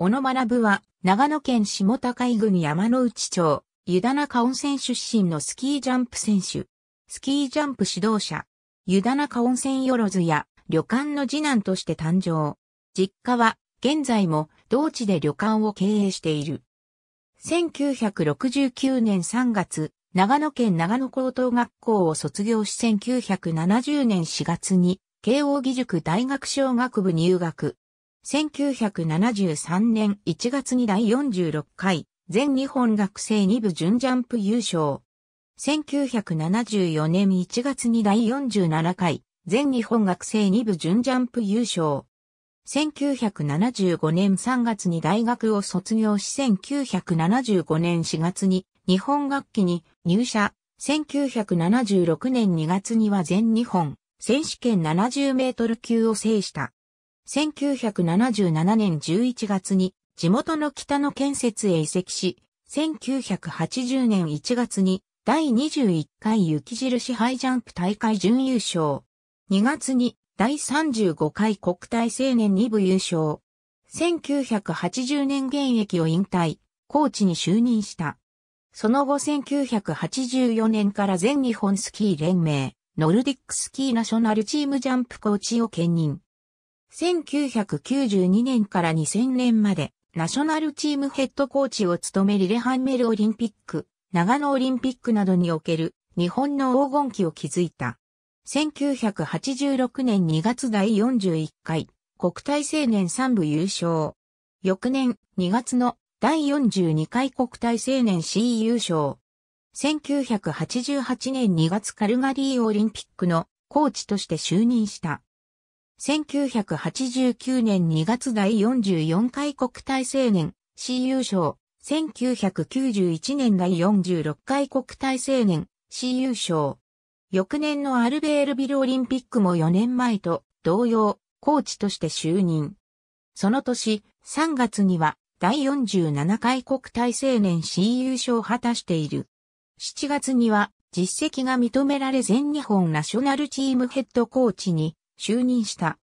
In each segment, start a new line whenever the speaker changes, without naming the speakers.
小野学は、長野県下高井郡山の内町、湯田中温泉出身のスキージャンプ選手。スキージャンプ指導者。湯田中温泉よろずや、旅館の次男として誕生。実家は、現在も、同地で旅館を経営している。1969年3月、長野県長野高等学校を卒業し1970年4月に、慶応義塾大学小学部入学。1973年1月に第46回全日本学生2部準ジャンプ優勝。1974年1月に第47回全日本学生2部準ジャンプ優勝。1975年3月に大学を卒業し1975年4月に日本学期に入社。1976年2月には全日本選手権70メートル級を制した。1977年11月に地元の北の建設へ移籍し、1980年1月に第21回雪印ハイジャンプ大会準優勝。2月に第35回国体青年2部優勝。1980年現役を引退、コーチに就任した。その後1984年から全日本スキー連盟、ノルディックスキーナショナルチームジャンプコーチを兼任。1992年から2000年まで、ナショナルチームヘッドコーチを務めリレハンメルオリンピック、長野オリンピックなどにおける日本の黄金期を築いた。1986年2月第41回国体青年3部優勝。翌年2月の第42回国体青年 C 優勝。1988年2月カルガリーオリンピックのコーチとして就任した。1989年2月第44回国体青年、C 優勝、1991年第46回国体青年、C 優勝。翌年のアルベールビルオリンピックも4年前と同様、コーチとして就任。その年、3月には第47回国体青年 C 優勝を果たしている。7月には実績が認められ全日本ナショナルチームヘッドコーチに就任した。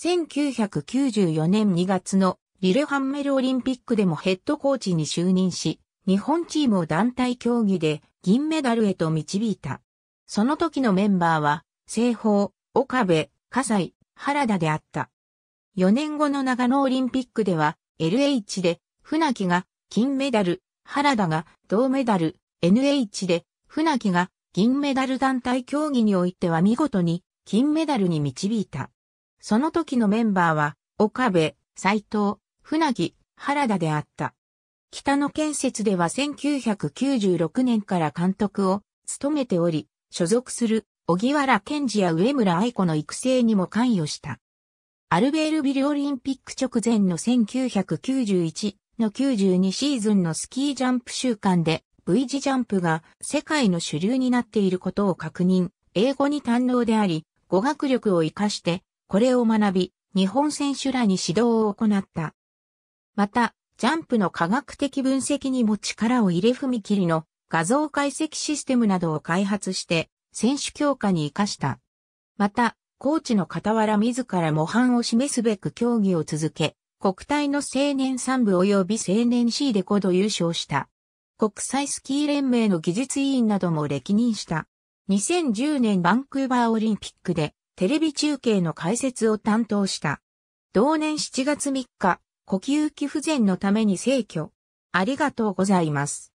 1994年2月のリレハンメルオリンピックでもヘッドコーチに就任し、日本チームを団体競技で銀メダルへと導いた。その時のメンバーは、西方、岡部、葛西、原田であった。4年後の長野オリンピックでは、LH で、船木が金メダル、原田が銅メダル、NH で、船木が銀メダル団体競技においては見事に金メダルに導いた。その時のメンバーは、岡部、斎藤、船木、原田であった。北野建設では1996年から監督を務めており、所属する小木原健二や上村愛子の育成にも関与した。アルベールビルオリンピック直前の1991の92シーズンのスキージャンプ週間で V 字ジャンプが世界の主流になっていることを確認、英語に堪能であり、語学力を活かして、これを学び、日本選手らに指導を行った。また、ジャンプの科学的分析にも力を入れ踏切の画像解析システムなどを開発して選手強化に活かした。また、コーチの傍ら自ら模範を示すべく競技を続け、国体の青年3部及び青年 C で5度優勝した。国際スキー連盟の技術委員なども歴任した。2010年バンクーバーオリンピックでテレビ中継の解説を担当した。同年7月3日、呼吸器不全のために逝去。ありがとうございます。